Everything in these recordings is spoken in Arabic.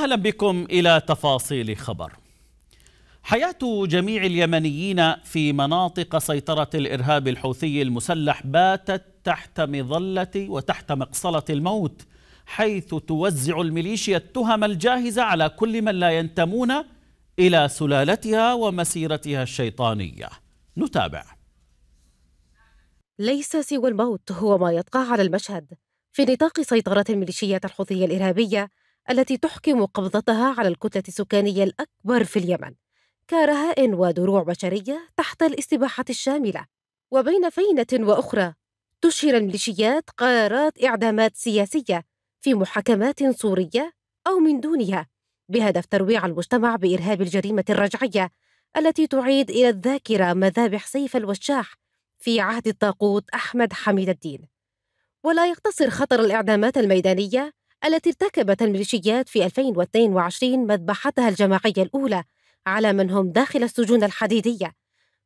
أهلا بكم إلى تفاصيل خبر حياة جميع اليمنيين في مناطق سيطرة الإرهاب الحوثي المسلح باتت تحت مظلة وتحت مقصلة الموت حيث توزع الميليشيا التهم الجاهزة على كل من لا ينتمون إلى سلالتها ومسيرتها الشيطانية نتابع ليس سوى الموت هو ما يطغى على المشهد في نطاق سيطرة الميليشيات الحوثية الإرهابية التي تحكم قبضتها على الكتلة السكانية الأكبر في اليمن كرهائن ودروع بشرية تحت الاستباحة الشاملة وبين فينة وأخرى تشهر الميليشيات قرارات إعدامات سياسية في محاكمات سورية أو من دونها بهدف ترويع المجتمع بإرهاب الجريمة الرجعية التي تعيد إلى الذاكرة مذابح سيف الوشاح في عهد الطاقوت أحمد حميد الدين ولا يقتصر خطر الإعدامات الميدانية التي ارتكبت الميليشيات في 2022 مذبحتها الجماعية الأولى على من هم داخل السجون الحديدية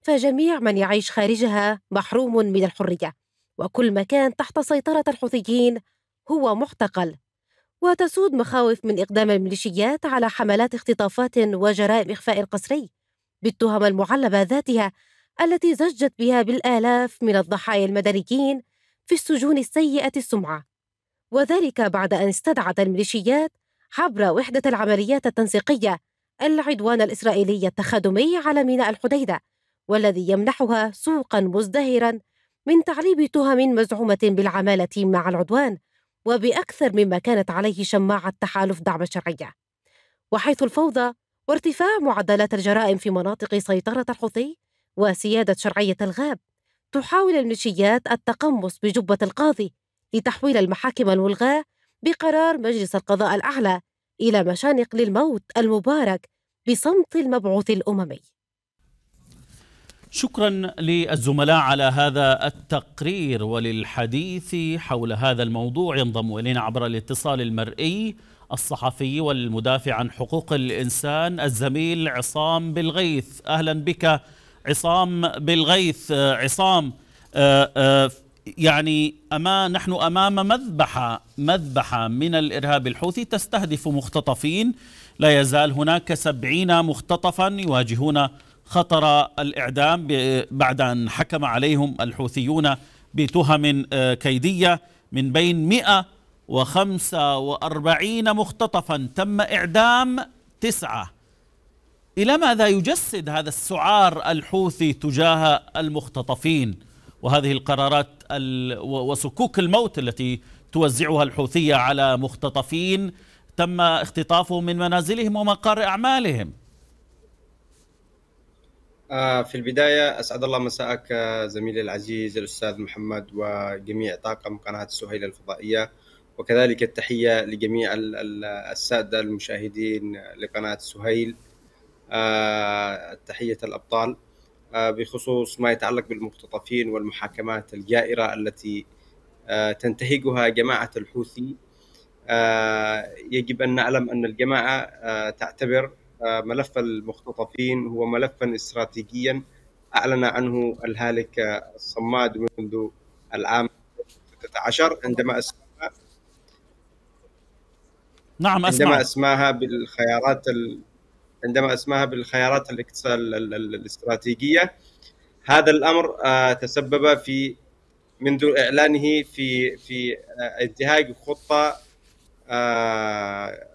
فجميع من يعيش خارجها محروم من الحرية وكل مكان تحت سيطرة الحوثيين هو معتقل وتسود مخاوف من إقدام الميليشيات على حملات اختطافات وجرائم إخفاء قسري بالتهم المعلبة ذاتها التي زجت بها بالآلاف من الضحايا المدنيين في السجون السيئة السمعة وذلك بعد أن استدعت الميليشيات عبر وحدة العمليات التنسيقية العدوان الإسرائيلي التخادمي على ميناء الحديدة والذي يمنحها سوقا مزدهرا من تعليب تهم مزعومة بالعمالة مع العدوان وبأكثر مما كانت عليه شماعة تحالف دعم الشرعية وحيث الفوضى وارتفاع معدلات الجرائم في مناطق سيطرة الحوثي وسيادة شرعية الغاب تحاول الميليشيات التقمص بجبة القاضي لتحويل المحاكم الملغاة بقرار مجلس القضاء الأعلى إلى مشانق للموت المبارك بصمت المبعوث الأممي شكرا للزملاء على هذا التقرير وللحديث حول هذا الموضوع ينضم إلينا عبر الاتصال المرئي الصحفي والمدافع عن حقوق الإنسان الزميل عصام بالغيث أهلا بك عصام بالغيث عصام آه، آه، يعني أما نحن أمام مذبحة مذبحة من الإرهاب الحوثي تستهدف مختطفين لا يزال هناك سبعين مختطفا يواجهون خطر الإعدام بعد أن حكم عليهم الحوثيون بتهم آه، كيدية من بين 145 مختطفا تم إعدام تسعة إلى ماذا يجسد هذا السعار الحوثي تجاه المختطفين وهذه القرارات وصكوك الموت التي توزعها الحوثية على مختطفين تم اختطافهم من منازلهم ومقار أعمالهم آه، في البداية أسعد الله مساءك آه، زميلي العزيز الأستاذ محمد وجميع طاقم قناة سهيل الفضائية وكذلك التحية لجميع السادة المشاهدين لقناة سهيل آه، تحية الأبطال آه، بخصوص ما يتعلق بالمختطفين والمحاكمات الجائرة التي آه، تنتهجها جماعة الحوثي آه، يجب أن نعلم أن الجماعة تعتبر ملف المختطفين هو ملفا استراتيجيا أعلن عنه الهالك الصماد منذ العام 16 عندما اسماها نعم أسمع. عندما أسماها بالخيارات ال... عندما اسماها بالخيارات الاستراتيجيه هذا الامر آه، تسبب في منذ اعلانه في في آه، انتهاك خطه آه،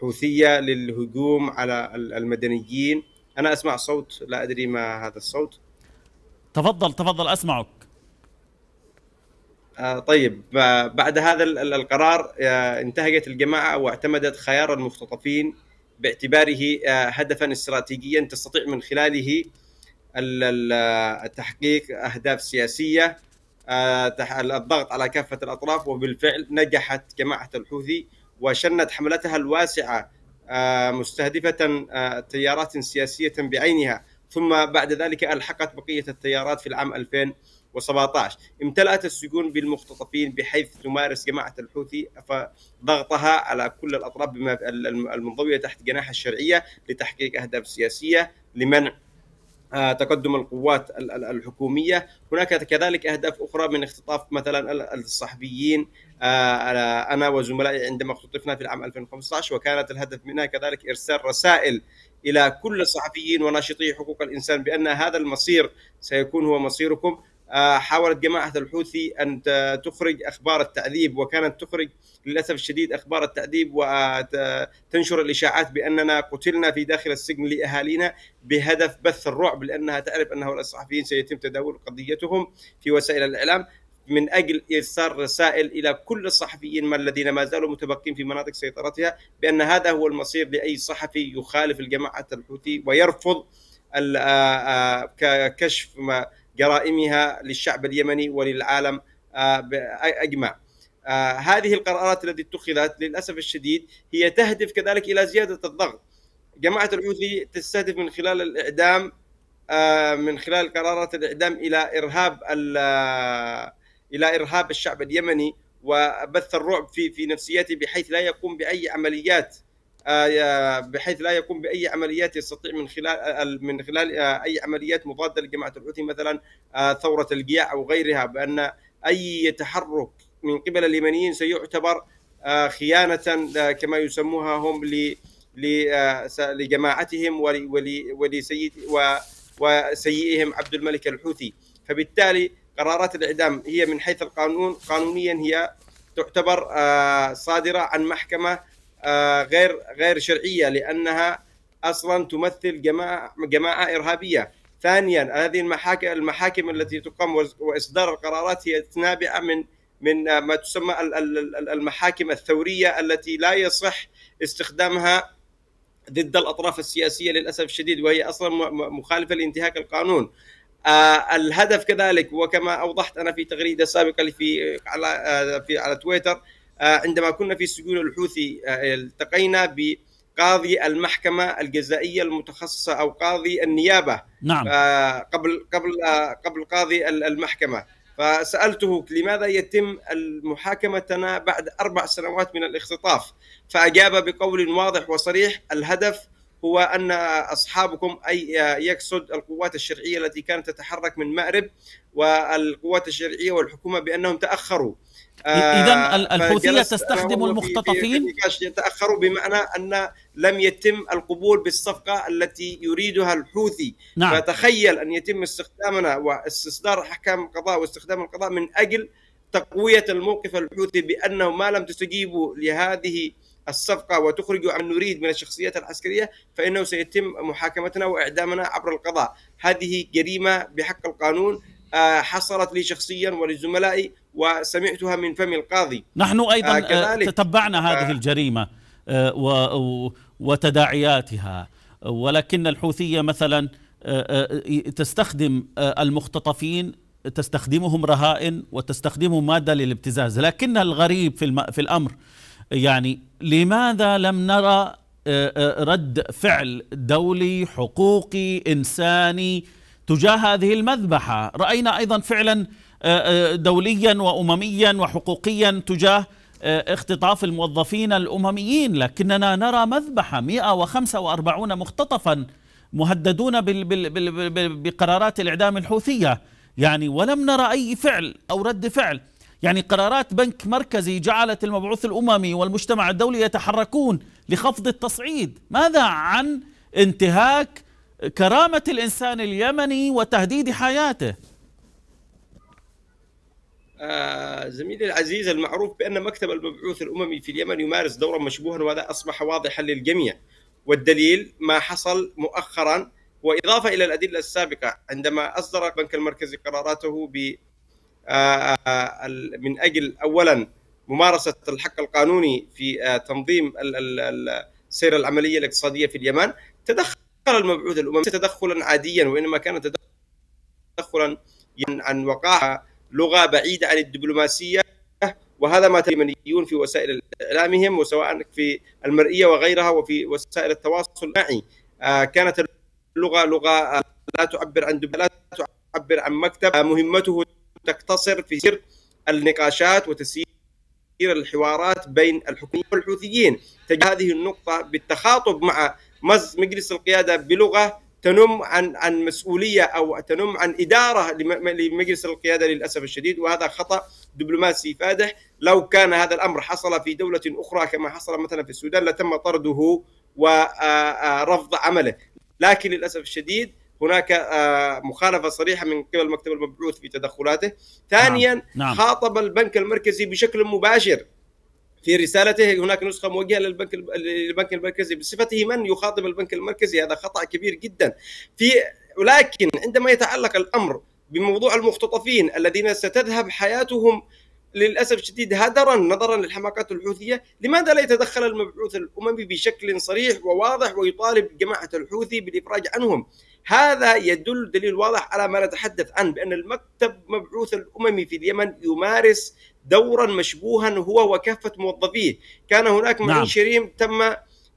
حوثيه للهجوم على المدنيين انا اسمع صوت لا ادري ما هذا الصوت تفضل تفضل اسمعك طيب بعد هذا القرار انتهجت الجماعه واعتمدت خيار المختطفين باعتباره آه، هدفا استراتيجيا تستطيع من خلاله تحقيق اهداف سياسيه آه، الضغط على كافه الاطراف وبالفعل نجحت جماعه الحوثي وشنت حملتها الواسعه آه، مستهدفه تيارات سياسيه بعينها ثم بعد ذلك الحقت بقيه التيارات في العام 2000 و17 امتلأت السجون بالمختطفين بحيث تمارس جماعة الحوثي ضغطها على كل الأطراف بما المنضوية تحت جناح الشرعية لتحقيق أهداف سياسية لمنع آه، تقدم القوات الحكومية هناك كذلك أهداف أخرى من اختطاف مثلا الصحفيين آه، أنا وزملائي عندما اختطفنا في العام 2015 وكانت الهدف منها كذلك إرسال رسائل إلى كل الصحفيين وناشطي حقوق الإنسان بأن هذا المصير سيكون هو مصيركم آه، حاولت جماعة الحوثي أن تخرج أخبار التعذيب وكانت تخرج للأسف الشديد أخبار التعذيب وتنشر الإشاعات بأننا قتلنا في داخل السجن لأهالينا بهدف بث الرعب لأنها تعرف انه الصحفيين سيتم تداول قضيتهم في وسائل الإعلام من اجل ارسال رسائل الى كل الصحفيين ما الذين ما زالوا متبقين في مناطق سيطرتها بان هذا هو المصير لاي صحفي يخالف الجماعه الحوثي ويرفض آه، آه، كشف ما جرائمها للشعب اليمني وللعالم آه، اجمع. آه، هذه القرارات التي اتخذت للاسف الشديد هي تهدف كذلك الى زياده الضغط. جماعه الحوثي تستهدف من خلال الاعدام آه، من خلال قرارات الاعدام الى ارهاب الى ارهاب الشعب اليمني وبث الرعب في في نفسيته بحيث لا يقوم باي عمليات آه، بحيث لا يقوم باي عمليات يستطيع من خلال آه، من خلال آه، اي عمليات مضاده لجماعه الحوثي مثلا ثوره القياع او غيرها بان اي تحرك من قبل اليمنيين سيعتبر خيانه كما يسموها هم لجماعتهم ولسيد وسيئهم عبد الملك الحوثي فبالتالي قرارات الاعدام هي من حيث القانون قانونيا هي تعتبر صادره عن محكمه آه، غير غير شرعيه لانها اصلا تمثل جماعه جماعه ارهابيه. ثانيا هذه المحاكم المحاكم التي تقام واصدار القرارات هي نابعه من من ما تسمى المحاكم الثوريه التي لا يصح استخدامها ضد الاطراف السياسيه للاسف الشديد وهي اصلا مخالفه لانتهاك القانون. آه، الهدف كذلك وكما اوضحت انا في تغريده سابقه في على آه، في على تويتر آه، عندما كنا في سجون الحوثي آه، التقينا بقاضي المحكمة الجزائية المتخصصة أو قاضي النيابة نعم. آه، قبل قبل قبل قاضي المحكمة فسألته لماذا يتم محاكمتنا بعد أربع سنوات من الاختطاف فأجاب بقول واضح وصريح الهدف هو أن أصحابكم أي يقصد القوات الشرعية التي كانت تتحرك من مأرب والقوات الشرعية والحكومة بأنهم تأخروا اذا آه، الحوثيه تستخدم المختطفين يتاخروا بمعنى ان لم يتم القبول بالصفقه التي يريدها الحوثي نعم. فتخيل ان يتم استخدامنا واستصدار احكام القضاء واستخدام القضاء من اجل تقويه الموقف الحوثي بانه ما لم تستجيبوا لهذه الصفقة وتخرج عن نريد من الشخصيات العسكرية فإنه سيتم محاكمتنا وإعدامنا عبر القضاء هذه جريمة بحق القانون آه، حصلت لي شخصيا ولزملائي وسمعتها من فم القاضي نحن أيضا آه تتبعنا هذه الجريمة آه وتداعياتها ولكن الحوثية مثلا آه، آه، تستخدم آه، المختطفين تستخدمهم رهائن وتستخدمهم مادة للابتزاز لكن الغريب في, في الأمر يعني لماذا لم نرى رد فعل دولي حقوقي إنساني تجاه هذه المذبحة رأينا أيضا فعلا آه، آه، دوليا وامميا وحقوقيا تجاه آه، اختطاف الموظفين الامميين لكننا نرى مذبحه 145 مختطفا مهددون بقرارات الاعدام الحوثيه يعني ولم نرى اي فعل او رد فعل يعني قرارات بنك مركزي جعلت المبعوث الاممي والمجتمع الدولي يتحركون لخفض التصعيد ماذا عن انتهاك كرامه الانسان اليمني وتهديد حياته آه، زميلي العزيز المعروف بأن مكتب المبعوث الأممي في اليمن يمارس دورا مشبوها وهذا أصبح واضحا للجميع والدليل ما حصل مؤخرا وإضافة إلى الأدلة السابقة عندما أصدر البنك المركزي قراراته ب آه، آه، من أجل أولا ممارسة الحق القانوني في تنظيم سير العملية الاقتصادية في اليمن تدخل المبعوث الأممي تدخلا عاديا وإنما كان تدخلا عن وقاحه لغه بعيده عن الدبلوماسيه وهذا ما اليمنيون في وسائل اعلامهم وسواء في المرئيه وغيرها وفي وسائل التواصل الاجتماعي آه، كانت اللغه لغه آه، لا تعبر عن لا تعبر عن مكتب آه، مهمته تقتصر في سير النقاشات وتسيير الحوارات بين الحكوميين والحوثيين تجد هذه النقطه بالتخاطب مع مجلس القياده بلغه تنم عن عن مسؤوليه او تنم عن اداره لمجلس القياده للاسف الشديد وهذا خطا دبلوماسي فادح لو كان هذا الامر حصل في دوله اخرى كما حصل مثلا في السودان لتم طرده ورفض عمله لكن للاسف الشديد هناك مخالفه صريحه من قبل المكتب المبعوث في تدخلاته نعم. ثانيا نعم. نعم. خاطب البنك المركزي بشكل مباشر في رسالته هناك نسخه موجهه للبنك البنك المركزي بصفته من يخاطب البنك المركزي هذا خطا كبير جدا في ولكن عندما يتعلق الامر بموضوع المختطفين الذين ستذهب حياتهم للاسف الشديد هدرا نظرا للحماقات الحوثيه، لماذا لا يتدخل المبعوث الاممي بشكل صريح وواضح ويطالب جماعه الحوثي بالافراج عنهم؟ هذا يدل دليل واضح على ما نتحدث عنه بان المكتب مبعوث الاممي في اليمن يمارس دورا مشبوها هو وكافه موظفيه كان هناك معين نعم. شريم تم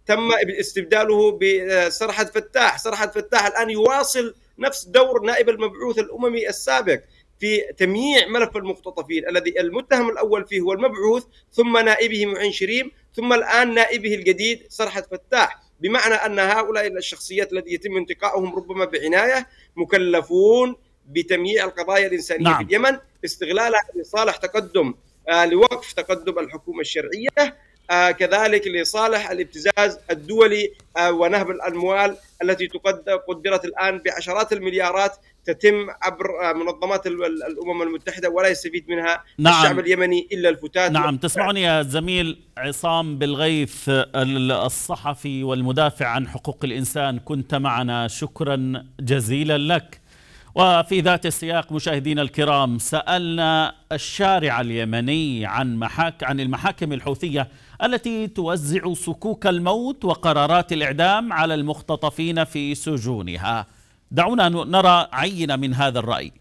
تم استبداله بسرحد فتاح سرحد فتاح الان يواصل نفس دور نائب المبعوث الاممي السابق في تمييع ملف المختطفين الذي المتهم الاول فيه هو المبعوث ثم نائبه معين شريم ثم الان نائبه الجديد سرحد فتاح بمعنى ان هؤلاء الشخصيات التي يتم انتقائهم ربما بعنايه مكلفون بتمييع القضايا الانسانيه نعم. في اليمن استغلالها لصالح تقدم آه، لوقف تقدم الحكومه الشرعيه آه، كذلك لصالح الابتزاز الدولي آه، ونهب الاموال التي قدرت الان بعشرات المليارات تتم عبر منظمات الامم المتحده ولا يستفيد منها نعم. الشعب اليمني الا الفتات نعم و... تسمعني يا زميل عصام بالغيث الصحفي والمدافع عن حقوق الانسان كنت معنا شكرا جزيلا لك وفي ذات السياق مشاهدينا الكرام سألنا الشارع اليمني عن محاك عن المحاكم الحوثية التي توزع سكوك الموت وقرارات الإعدام على المختطفين في سجونها دعونا نرى عينة من هذا الرأي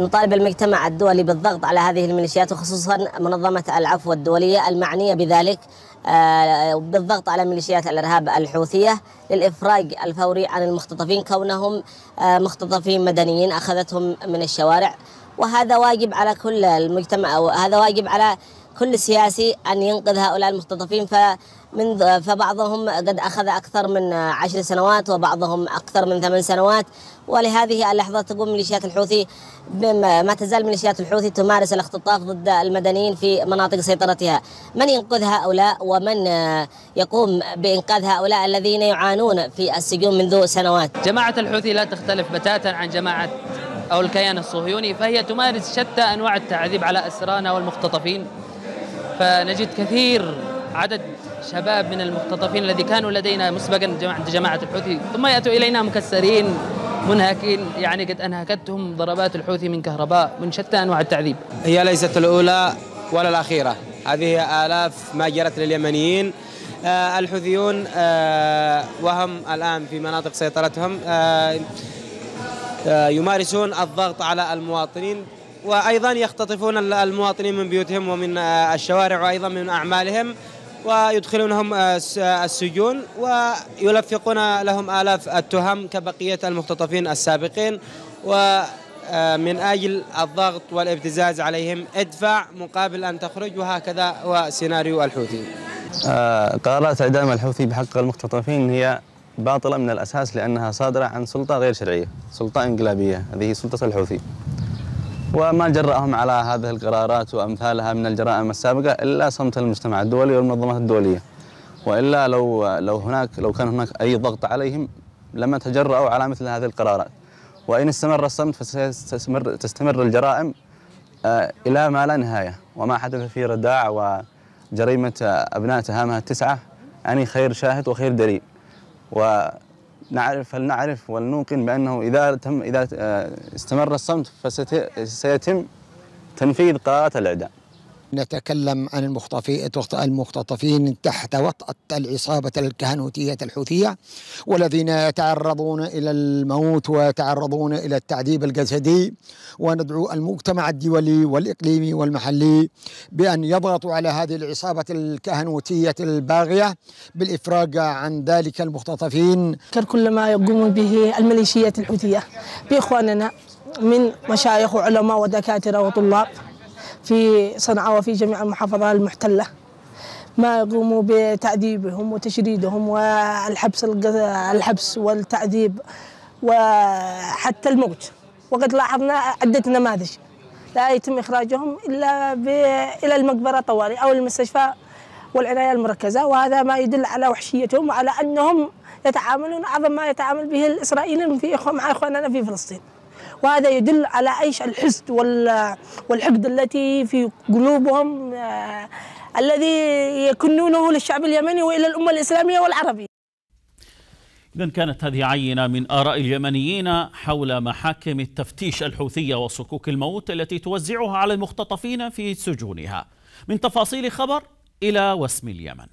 نطالب المجتمع الدولي بالضغط على هذه الميليشيات وخصوصا منظمة العفو الدولية المعنية بذلك آه، بالضغط على ميليشيات الارهاب الحوثيه للافراج الفوري عن المختطفين كونهم آه، مختطفين مدنيين اخذتهم من الشوارع وهذا واجب على كل المجتمع وهذا واجب على كل سياسي أن ينقذ هؤلاء المختطفين فمن فبعضهم قد أخذ أكثر من عشر سنوات وبعضهم أكثر من ثمان سنوات ولهذه اللحظة تقوم ميليشيات الحوثي ما تزال ميليشيات الحوثي تمارس الاختطاف ضد المدنيين في مناطق سيطرتها من ينقذ هؤلاء ومن يقوم بإنقاذ هؤلاء الذين يعانون في السجون منذ سنوات جماعة الحوثي لا تختلف بتاتا عن جماعة أو الكيان الصهيوني فهي تمارس شتى أنواع التعذيب على أسرانا والمختطفين فنجد كثير عدد شباب من المختطفين الذي كانوا لدينا مسبقا عند جماعة الحوثي ثم يأتوا إلينا مكسرين منهكين يعني قد أنهكتهم ضربات الحوثي من كهرباء من شتى أنواع التعذيب هي ليست الأولى ولا الأخيرة هذه آلاف ما جرت لليمنيين آه الحوثيون آه وهم الآن في مناطق سيطرتهم آه, آه، يمارسون الضغط على المواطنين وأيضا يختطفون المواطنين من بيوتهم ومن آه، الشوارع وأيضا من أعمالهم ويدخلونهم آه، آه، السجون ويلفقون لهم آلاف التهم كبقية المختطفين السابقين ومن أجل الضغط والابتزاز عليهم ادفع مقابل أن تخرج وهكذا هو سيناريو الحوثي قرارات إعدام الحوثي بحق المختطفين هي باطلة من الأساس لأنها صادرة عن سلطة غير شرعية سلطة انقلابية هذه سلطة الحوثي وما جرأهم على هذه القرارات وأمثالها من الجرائم السابقة إلا صمت المجتمع الدولي والمنظمات الدولية وإلا لو لو هناك لو كان هناك أي ضغط عليهم لما تجرأوا على مثل هذه القرارات وإن استمر الصمت فستستمر تستمر الجرائم آه، إلى ما لا نهاية وما حدث في رداع وجريمة أبناء تهامها التسعة أني خير شاهد وخير دليل و نعرف هل نعرف ولنوقن بأنه إذا تم إذا آه، استمر الصمت فسيتم تنفيذ قرارات الإعدام نتكلم عن المختطفين تحت وطأة العصابة الكهنوتية الحوثية والذين يتعرضون إلى الموت ويتعرضون إلى التعذيب الجسدي وندعو المجتمع الدولي والإقليمي والمحلي بأن يضغطوا على هذه العصابة الكهنوتية الباغية بالإفراج عن ذلك المختطفين كل ما يقوم به الميليشيات الحوثية بإخواننا من مشايخ وعلماء ودكاترة وطلاب في صنعاء وفي جميع المحافظات المحتلة ما يقوموا بتعذيبهم وتشريدهم والحبس الحبس والتعذيب وحتى الموت وقد لاحظنا عدة نماذج لا يتم إخراجهم إلا إلى المقبرة طوالي أو المستشفى والعناية المركزة وهذا ما يدل على وحشيتهم وعلى أنهم يتعاملون أعظم ما يتعامل به الإسرائيليين في مع إخواننا في فلسطين وهذا يدل على ايش الحسد والحقد التي في قلوبهم آه، الذي يكنونه للشعب اليمني والى الامه الاسلاميه والعربيه إذا كانت هذه عينة من آراء اليمنيين حول محاكم التفتيش الحوثية وصكوك الموت التي توزعها على المختطفين في سجونها من تفاصيل خبر إلى وسم اليمن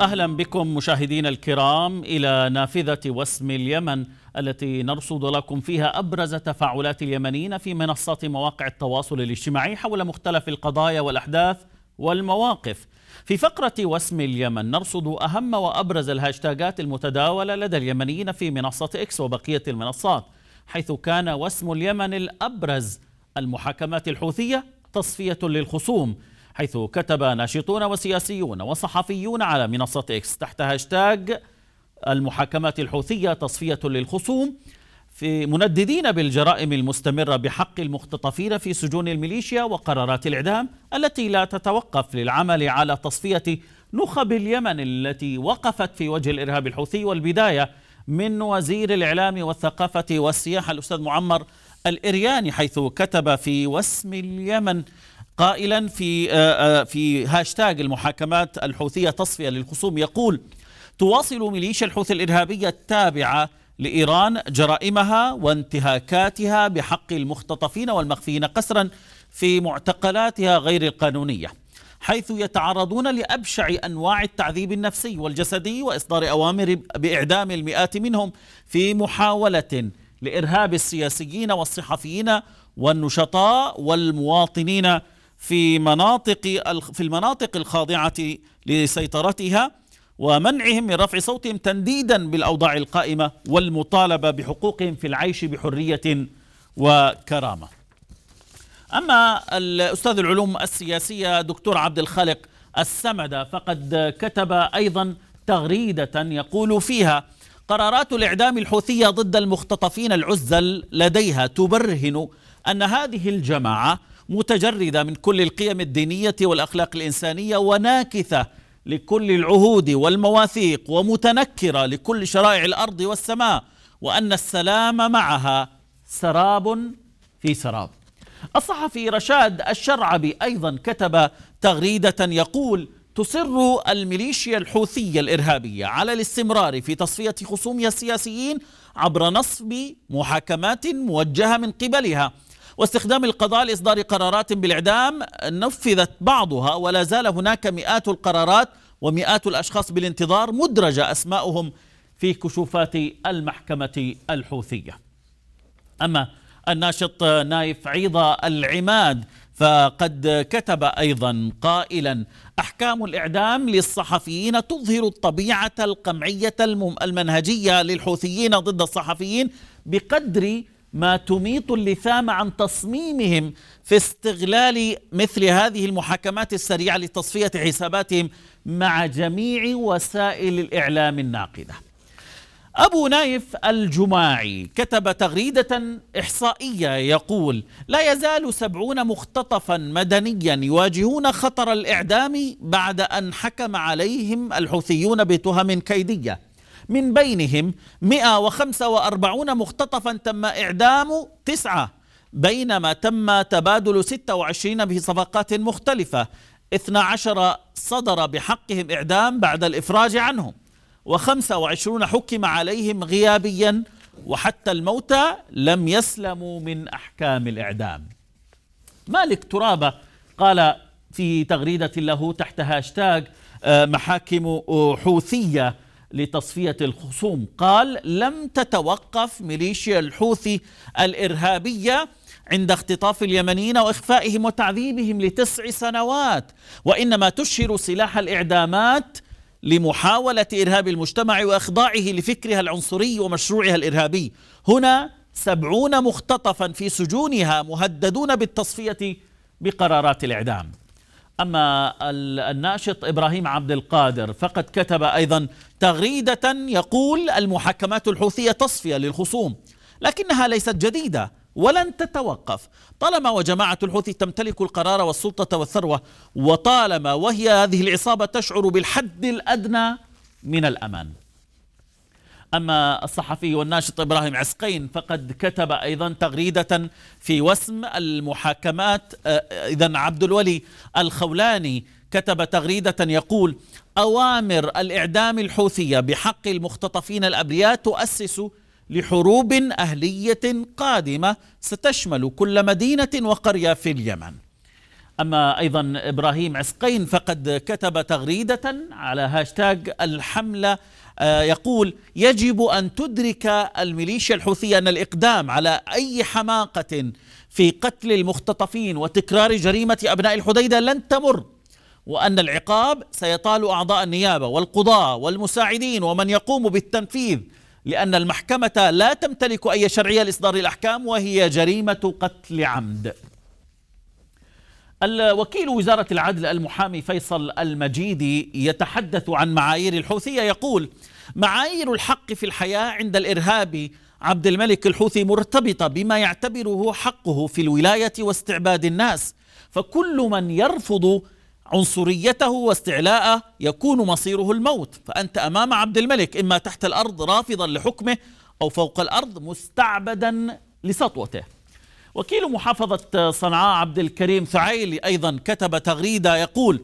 أهلا بكم مشاهدين الكرام إلى نافذة وسم اليمن التي نرصد لكم فيها أبرز تفاعلات اليمنيين في منصات مواقع التواصل الاجتماعي حول مختلف القضايا والأحداث والمواقف في فقرة وسم اليمن نرصد أهم وأبرز الهاشتاجات المتداولة لدى اليمنيين في منصة إكس وبقية المنصات حيث كان وسم اليمن الأبرز المحاكمات الحوثية تصفية للخصوم حيث كتب ناشطون وسياسيون وصحفيون على منصة إكس تحت هاشتاج المحاكمة الحوثية تصفية للخصوم في منددين بالجرائم المستمرة بحق المختطفين في سجون الميليشيا وقرارات الإعدام التي لا تتوقف للعمل على تصفية نخب اليمن التي وقفت في وجه الإرهاب الحوثي والبداية من وزير الإعلام والثقافة والسياحة الأستاذ معمر الإرياني حيث كتب في وسم اليمن قائلا في آه، آه، في هاشتاج المحاكمات الحوثية تصفية للخصوم يقول تواصل ميليشيا الحوثي الإرهابية التابعة لإيران جرائمها وانتهاكاتها بحق المختطفين والمخفين قسرا في معتقلاتها غير القانونية حيث يتعرضون لأبشع أنواع التعذيب النفسي والجسدي وإصدار أوامر بإعدام المئات منهم في محاولة لإرهاب السياسيين والصحفيين والنشطاء والمواطنين في مناطق في المناطق الخاضعة لسيطرتها ومنعهم من رفع صوتهم تنديدا بالأوضاع القائمة والمطالبة بحقوقهم في العيش بحرية وكرامة أما الأستاذ العلوم السياسية دكتور عبد الخالق السمدة فقد كتب أيضا تغريدة يقول فيها قرارات الإعدام الحوثية ضد المختطفين العزل لديها تبرهن أن هذه الجماعة متجرده من كل القيم الدينيه والاخلاق الانسانيه وناكثه لكل العهود والمواثيق ومتنكره لكل شرائع الارض والسماء وان السلام معها سراب في سراب. الصحفي رشاد الشرعبي ايضا كتب تغريده يقول: تصر الميليشيا الحوثيه الارهابيه على الاستمرار في تصفيه خصومها السياسيين عبر نصب محاكمات موجهه من قبلها واستخدام القضاء لإصدار قرارات بالإعدام نفذت بعضها ولا زال هناك مئات القرارات ومئات الأشخاص بالانتظار مدرجة أسماؤهم في كشوفات المحكمة الحوثية أما الناشط نايف عيضة العماد فقد كتب أيضا قائلا أحكام الإعدام للصحفيين تظهر الطبيعة القمعية المنهجية للحوثيين ضد الصحفيين بقدر ما تميط اللثام عن تصميمهم في استغلال مثل هذه المحاكمات السريعه لتصفيه حساباتهم مع جميع وسائل الاعلام الناقده. أبو نايف الجماعي كتب تغريدة إحصائية يقول لا يزال سبعون مختطفا مدنيا يواجهون خطر الإعدام بعد أن حكم عليهم الحوثيون بتهم كيدية من بينهم 145 مختطفا تم إعدام تسعة بينما تم تبادل 26 بصفقات مختلفة 12 صدر بحقهم إعدام بعد الإفراج عنهم و25 حكم عليهم غيابيا وحتى الموتى لم يسلموا من أحكام الإعدام مالك ترابة قال في تغريدة له تحت هاشتاج آه، محاكم حوثية لتصفية الخصوم قال لم تتوقف ميليشيا الحوثي الإرهابية عند اختطاف اليمنيين وإخفائهم وتعذيبهم لتسع سنوات وإنما تشهر سلاح الإعدامات لمحاولة إرهاب المجتمع وإخضاعه لفكرها العنصري ومشروعها الإرهابي هنا سبعون مختطفا في سجونها مهددون بالتصفية بقرارات الإعدام أما الناشط إبراهيم عبد القادر فقد كتب أيضا تغريدة يقول المحكمات الحوثية تصفية للخصوم لكنها ليست جديدة ولن تتوقف طالما وجماعة الحوثي تمتلك القرار والسلطة والثروة وطالما وهي هذه العصابة تشعر بالحد الأدنى من الأمان أما الصحفي والناشط إبراهيم عسقين فقد كتب أيضا تغريدة في وسم المحاكمات آه، إذا عبد الولي الخولاني كتب تغريدة يقول أوامر الإعدام الحوثية بحق المختطفين الأبرياء تؤسس لحروب أهلية قادمة ستشمل كل مدينة وقرية في اليمن أما أيضا إبراهيم عسقين فقد كتب تغريدة على هاشتاج الحملة آه، يقول يجب أن تدرك الميليشيا الحوثية أن الإقدام على أي حماقة في قتل المختطفين وتكرار جريمة أبناء الحديدة لن تمر وأن العقاب سيطال أعضاء النيابة والقضاة والمساعدين ومن يقوم بالتنفيذ لأن المحكمة لا تمتلك أي شرعية لإصدار الأحكام وهي جريمة قتل عمد الوكيل وزارة العدل المحامي فيصل المجيدي يتحدث عن معايير الحوثية يقول معايير الحق في الحياة عند الإرهابي عبد الملك الحوثي مرتبطة بما يعتبره حقه في الولاية واستعباد الناس فكل من يرفض عنصريته واستعلاءه يكون مصيره الموت فأنت أمام عبد الملك إما تحت الأرض رافضا لحكمه أو فوق الأرض مستعبدا لسطوته وكيل محافظة صنعاء عبد الكريم ثعيلي أيضا كتب تغريدة يقول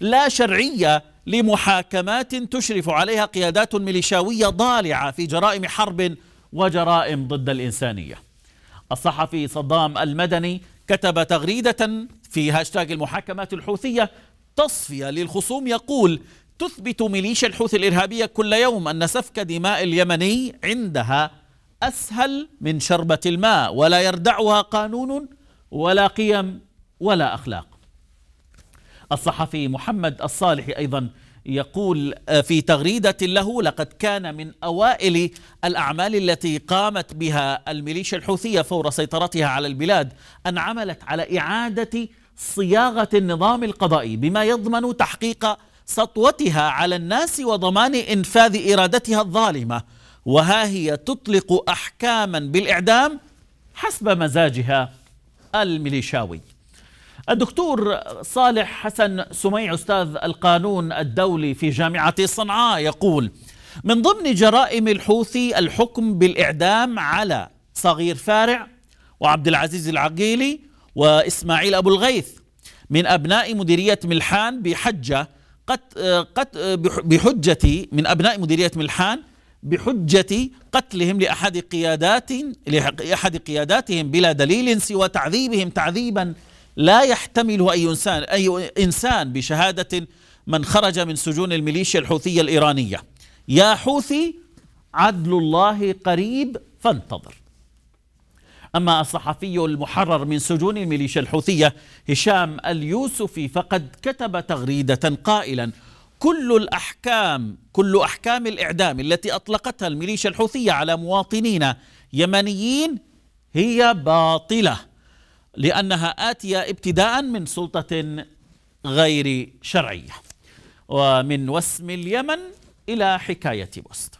لا شرعية لمحاكمات تشرف عليها قيادات ميليشاوية ضالعة في جرائم حرب وجرائم ضد الإنسانية الصحفي صدام المدني كتب تغريدة في هاشتاج المحاكمات الحوثية تصفية للخصوم يقول تثبت ميليشيا الحوثي الإرهابية كل يوم أن سفك دماء اليمني عندها أسهل من شربة الماء ولا يردعها قانون ولا قيم ولا أخلاق الصحفي محمد الصالح أيضا يقول آه، في تغريدة له لقد كان من أوائل الأعمال التي قامت بها الميليشيا الحوثية فور سيطرتها على البلاد أن عملت على إعادة صياغة النظام القضائي بما يضمن تحقيق سطوتها على الناس وضمان إنفاذ إرادتها الظالمة وها هي تطلق أحكاما بالإعدام حسب مزاجها الميليشاوي الدكتور صالح حسن سميع أستاذ القانون الدولي في جامعة صنعاء يقول من ضمن جرائم الحوثي الحكم بالإعدام على صغير فارع وعبد العزيز العقيلي وإسماعيل أبو الغيث من أبناء مديرية ملحان بحجة قت قت بحجة من أبناء مديرية ملحان بحجة قتلهم لأحد قيادات لأحد قياداتهم بلا دليل سوى تعذيبهم تعذيبا لا يحتمله أي إنسان, أي إنسان بشهادة من خرج من سجون الميليشيا الحوثية الإيرانية يا حوثي عدل الله قريب فانتظر أما الصحفي المحرر من سجون الميليشيا الحوثية هشام اليوسفي فقد كتب تغريدة قائلا كل الأحكام كل أحكام الإعدام التي أطلقتها الميليشيا الحوثية على مواطنين يمنيين هي باطلة لأنها آتية ابتداء من سلطة غير شرعية ومن وسم اليمن إلى حكاية بوسط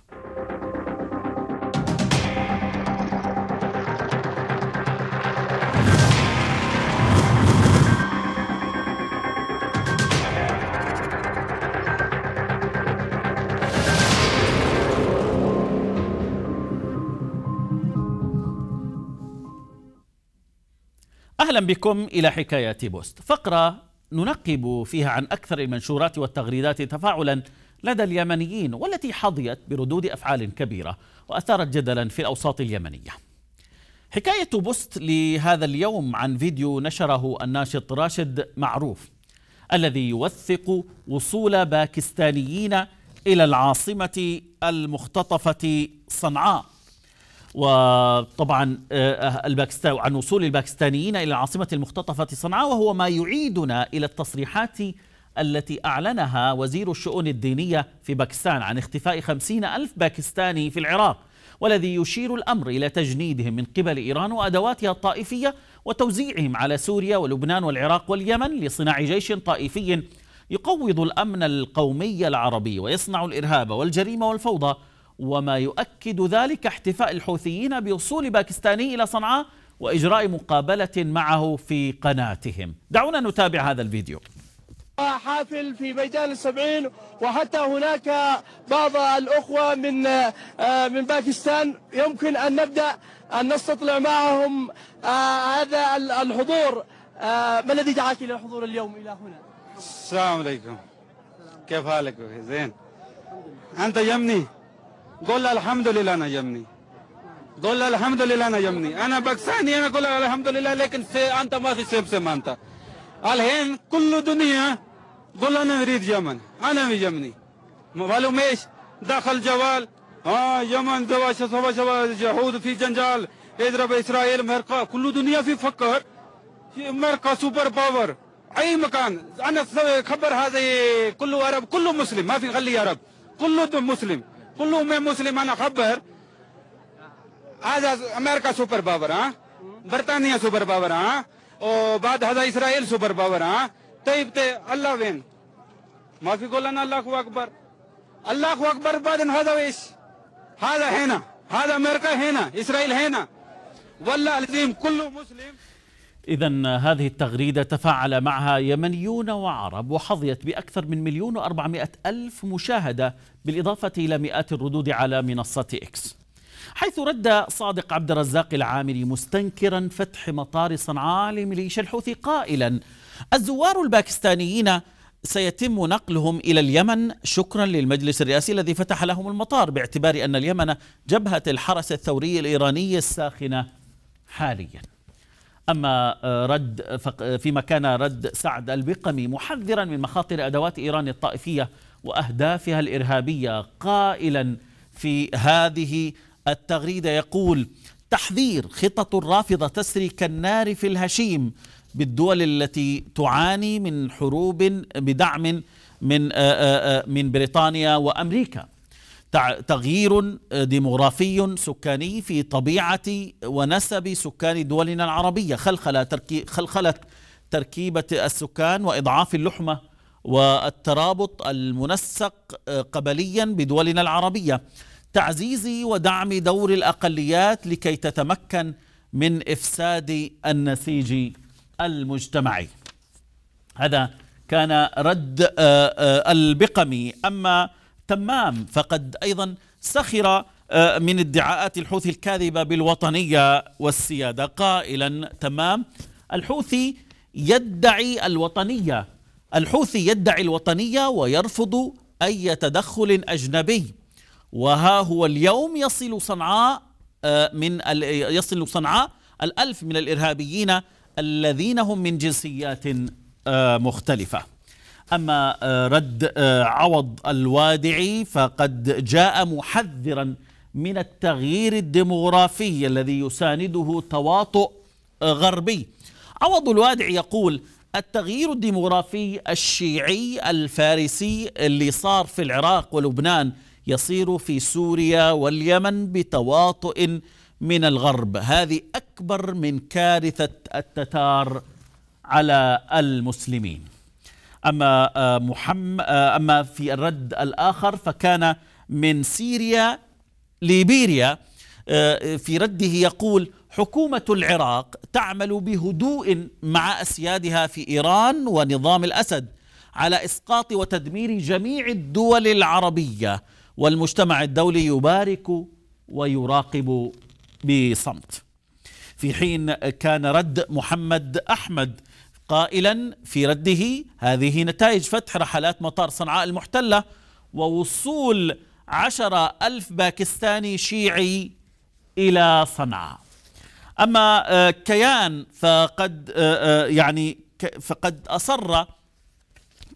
أهلا بكم إلى حكاية بوست فقرة ننقب فيها عن أكثر المنشورات والتغريدات تفاعلا لدى اليمنيين والتي حظيت بردود أفعال كبيرة وأثارت جدلا في الأوساط اليمنية حكاية بوست لهذا اليوم عن فيديو نشره الناشط راشد معروف الذي يوثق وصول باكستانيين إلى العاصمة المختطفة صنعاء وطبعا آه، آه، الباكستان عن وصول الباكستانيين إلى العاصمة المختطفة صنعاء وهو ما يعيدنا إلى التصريحات التي أعلنها وزير الشؤون الدينية في باكستان عن اختفاء خمسين ألف باكستاني في العراق والذي يشير الأمر إلى تجنيدهم من قبل إيران وأدواتها الطائفية وتوزيعهم على سوريا ولبنان والعراق واليمن لصناع جيش طائفي يقوض الأمن القومي العربي ويصنع الإرهاب والجريمة والفوضى وما يؤكد ذلك احتفاء الحوثيين بوصول باكستاني إلى صنعاء وإجراء مقابلة معه في قناتهم دعونا نتابع هذا الفيديو حافل في ميدان السبعين وحتى هناك بعض الأخوة من آه، من باكستان يمكن أن نبدأ أن نستطلع معهم آه، هذا الحضور آه، ما الذي دعاك إلى الحضور اليوم إلى هنا؟ السلام عليكم كيف حالك زين؟ أنت يمني قول الحمد لله انا يمني قول الحمد لله انا يمني انا باكستاني يعني انا اقول الحمد لله لكن انت ما في سيب سم انت الحين كل دنيا قول انا اريد يمن انا في يمني معلوم ايش دخل جوال ها آه يمن دوا شبا شبا يهود في جنجال اضرب اسرائيل مرقى كل دنيا في فكر مرقى سوبر باور اي مكان انا خبر هذا كل عرب كل مسلم ما في خلي عرب كل مسلم كل أمة مسلمة أنا أخبر هذا أمريكا سوبر باور ها بريطانيا سوبر باور ها وبعد هذا إسرائيل سوبر باور ها طيب تي الله وين ما في قولنا الله أكبر الله أكبر بعد هذا وإيش هذا هنا هذا أمريكا هنا إسرائيل هنا والله العظيم كل مسلم إذا هذه التغريدة تفاعل معها يمنيون وعرب وحظيت بأكثر من مليون وأربعمائة ألف مشاهدة بالإضافة إلى مئات الردود على منصة إكس حيث رد صادق عبد الرزاق العامري مستنكرا فتح مطار صنعاء لميليشيا الحوثي قائلا الزوار الباكستانيين سيتم نقلهم الى اليمن شكرا للمجلس الرئاسي الذي فتح لهم المطار باعتبار ان اليمن جبهه الحرس الثوري الايراني الساخنه حاليا أما رد فيما كان رد سعد البقمي محذرا من مخاطر أدوات إيران الطائفية وأهدافها الإرهابية قائلا في هذه التغريدة يقول تحذير خطط الرافضة تسري كالنار في الهشيم بالدول التي تعاني من حروب بدعم من من بريطانيا وأمريكا تغيير ديموغرافي سكاني في طبيعة ونسب سكان دولنا العربية خلخلة تركي خلخلة تركيبة السكان وإضعاف اللحمة والترابط المنسق قبليا بدولنا العربية تعزيز ودعم دور الأقليات لكي تتمكن من إفساد النسيج المجتمعي هذا كان رد آه، آه، البقمي أما تمام فقد أيضا سخر آه، من ادعاءات الحوثي الكاذبة بالوطنية والسيادة قائلا تمام الحوثي يدعي الوطنية الحوثي يدعي الوطنية ويرفض أي تدخل أجنبي وها هو اليوم يصل صنعاء آه، من يصل صنعاء الألف من الإرهابيين الذين هم من جنسيات آه، مختلفة أما آه، رد آه، عوض الوادعي فقد جاء محذرا من التغيير الديمغرافي الذي يسانده تواطؤ آه، غربي عوض الوادعي يقول التغيير الديمغرافي الشيعي الفارسي اللي صار في العراق ولبنان يصير في سوريا واليمن بتواطؤ من الغرب هذه أكبر من كارثة التتار على المسلمين أما آه، محمد آه، أما في الرد الآخر فكان من سيريا ليبيريا آه، في رده يقول حكومة العراق تعمل بهدوء مع أسيادها في إيران ونظام الأسد على إسقاط وتدمير جميع الدول العربية والمجتمع الدولي يبارك ويراقب بصمت في حين كان رد محمد أحمد قائلا في رده هذه نتائج فتح رحلات مطار صنعاء المحتلة ووصول عشر ألف باكستاني شيعي إلى صنعاء أما آه، كيان فقد آه، آه، يعني فقد أصر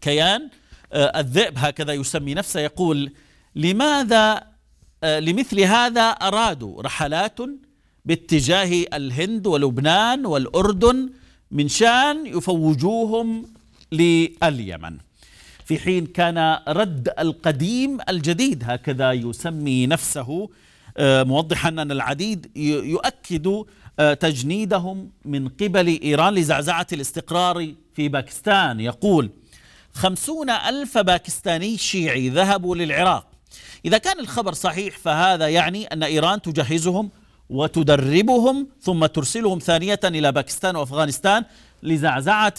كيان الذئب هكذا يسمي نفسه يقول لماذا لمثل هذا أرادوا رحلات باتجاه الهند ولبنان والأردن من شان يفوجوهم لليمن في حين كان رد القديم الجديد هكذا يسمي نفسه آه، موضحا أن العديد يؤكد آه، تجنيدهم من قبل إيران لزعزعة الاستقرار في باكستان يقول خمسون ألف باكستاني شيعي ذهبوا للعراق إذا كان الخبر صحيح فهذا يعني أن إيران تجهزهم وتدربهم ثم ترسلهم ثانية إلى باكستان وأفغانستان لزعزعة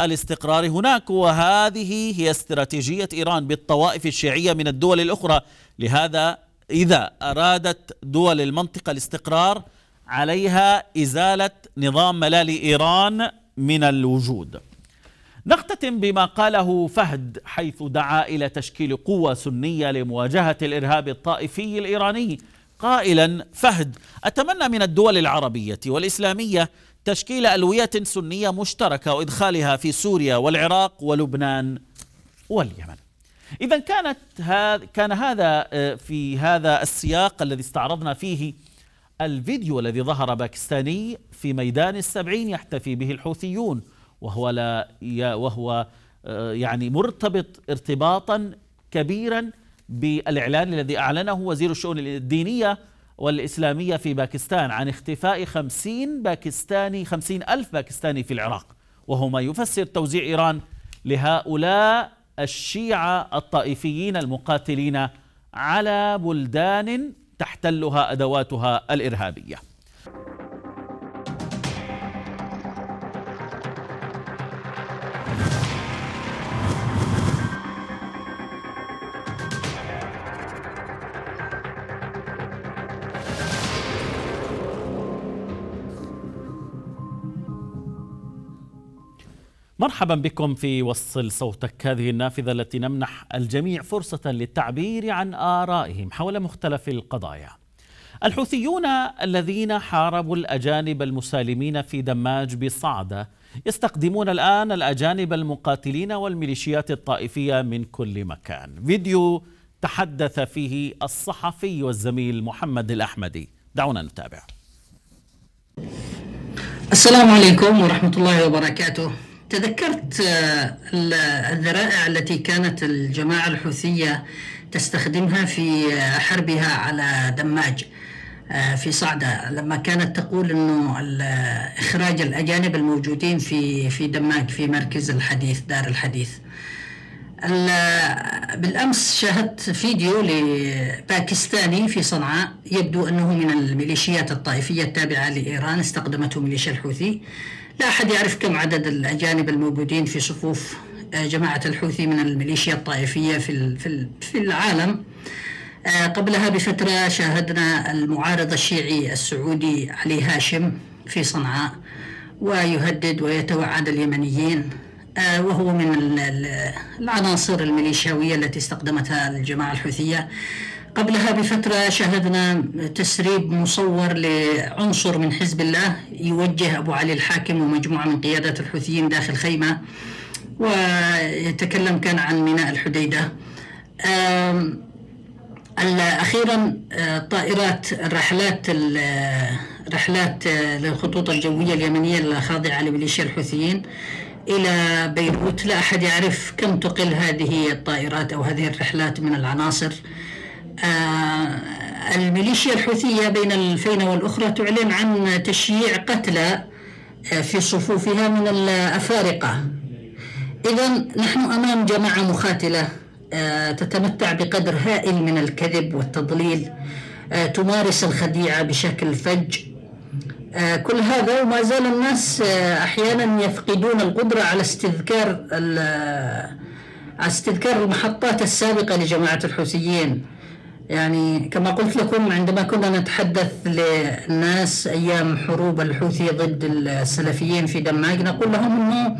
الاستقرار هناك وهذه هي استراتيجية إيران بالطوائف الشيعية من الدول الأخرى لهذا إذا أرادت دول المنطقة الاستقرار عليها إزالة نظام ملال إيران من الوجود نختتم بما قاله فهد حيث دعا إلى تشكيل قوة سنية لمواجهة الإرهاب الطائفي الإيراني قائلا فهد أتمنى من الدول العربية والإسلامية تشكيل ألوية سنية مشتركة وإدخالها في سوريا والعراق ولبنان واليمن إذا كانت هذ كان هذا آه، في هذا السياق الذي استعرضنا فيه الفيديو الذي ظهر باكستاني في ميدان السبعين يحتفي به الحوثيون وهو لا وهو آه، يعني مرتبط ارتباطا كبيرا بالإعلان الذي أعلنه وزير الشؤون الدينية والإسلامية في باكستان عن اختفاء خمسين باكستاني خمسين ألف باكستاني في العراق وهو ما يفسر توزيع إيران لهؤلاء الشيعة الطائفيين المقاتلين على بلدان تحتلها أدواتها الإرهابية مرحبا بكم في وصل صوتك هذه النافذة التي نمنح الجميع فرصة للتعبير عن آرائهم حول مختلف القضايا الحوثيون الذين حاربوا الأجانب المسالمين في دماج بصعدة يستقدمون الآن الأجانب المقاتلين والميليشيات الطائفية من كل مكان فيديو تحدث فيه الصحفي والزميل محمد الأحمدي دعونا نتابع السلام عليكم ورحمة الله وبركاته تذكرت آه، الذرائع التي كانت الجماعة الحوثية تستخدمها في آه، حربها على دماج آه، في صعدة لما كانت تقول أنه إخراج الأجانب الموجودين في في دماج في مركز الحديث دار الحديث بالأمس شاهدت فيديو لباكستاني في صنعاء يبدو أنه من الميليشيات الطائفية التابعة لإيران استخدمته ميليشيا الحوثي لا أحد يعرف كم عدد الأجانب الموجودين في صفوف آه، جماعة الحوثي من الميليشيا الطائفية في في العالم آه، قبلها بفترة شاهدنا المعارض الشيعي السعودي علي هاشم في صنعاء ويهدد ويتوعد اليمنيين آه، وهو من العناصر الميليشياوية التي استخدمتها الجماعة الحوثية قبلها بفترة شاهدنا تسريب مصور لعنصر من حزب الله يوجه أبو علي الحاكم ومجموعة من قيادات الحوثيين داخل خيمة ويتكلم كان عن ميناء الحديدة أخيرا آه، طائرات الرحلات رحلات آه، للخطوط الجوية اليمنية الخاضعة لميليشيا الحوثيين إلى بيروت لا أحد يعرف كم تقل هذه الطائرات أو هذه الرحلات من العناصر آه، الميليشيا الحوثية بين الفينة والأخرى تعلن عن تشييع قتلى آه، في صفوفها من الأفارقة إذا نحن أمام جماعة مخاتلة آه، تتمتع بقدر هائل من الكذب والتضليل تمارس الخديعة بشكل فج كل هذا وما زال الناس أحيانا يفقدون القدرة على استذكار استذكار المحطات السابقة لجماعة الحوثيين يعني كما قلت لكم عندما كنا نتحدث للناس ايام حروب الحوثي ضد السلفيين في دمشق نقول لهم انه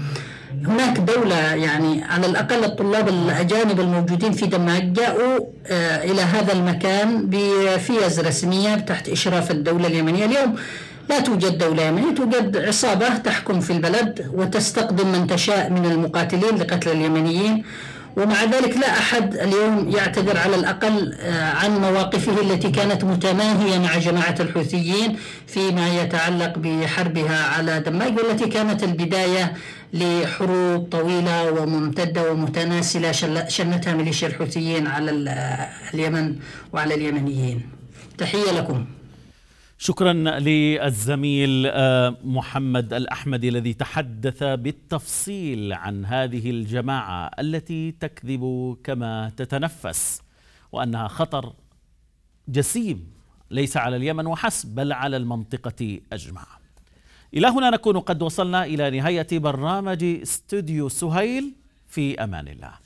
هناك دولة يعني على الأقل الطلاب الأجانب الموجودين في دمشق جاءوا آه، إلى هذا المكان بفيز رسمية تحت إشراف الدولة اليمنية اليوم لا توجد دولة يمنية توجد عصابة تحكم في البلد وتستقدم من تشاء من المقاتلين لقتل اليمنيين ومع ذلك لا أحد اليوم يعتذر على الأقل آه، عن مواقفه التي كانت متماهية مع جماعة الحوثيين فيما يتعلق بحربها على دمشق والتي كانت البداية لحروب طويلة وممتدة ومتناسلة شنتها ميليشيا الحوثيين على آه، اليمن وعلى اليمنيين تحية لكم شكرا للزميل آه، محمد الأحمدي الذي تحدث بالتفصيل عن هذه الجماعة التي تكذب كما تتنفس وأنها خطر جسيم ليس على اليمن وحسب بل على المنطقة أجمع إلى هنا نكون قد وصلنا إلى نهاية برنامج استوديو سهيل في أمان الله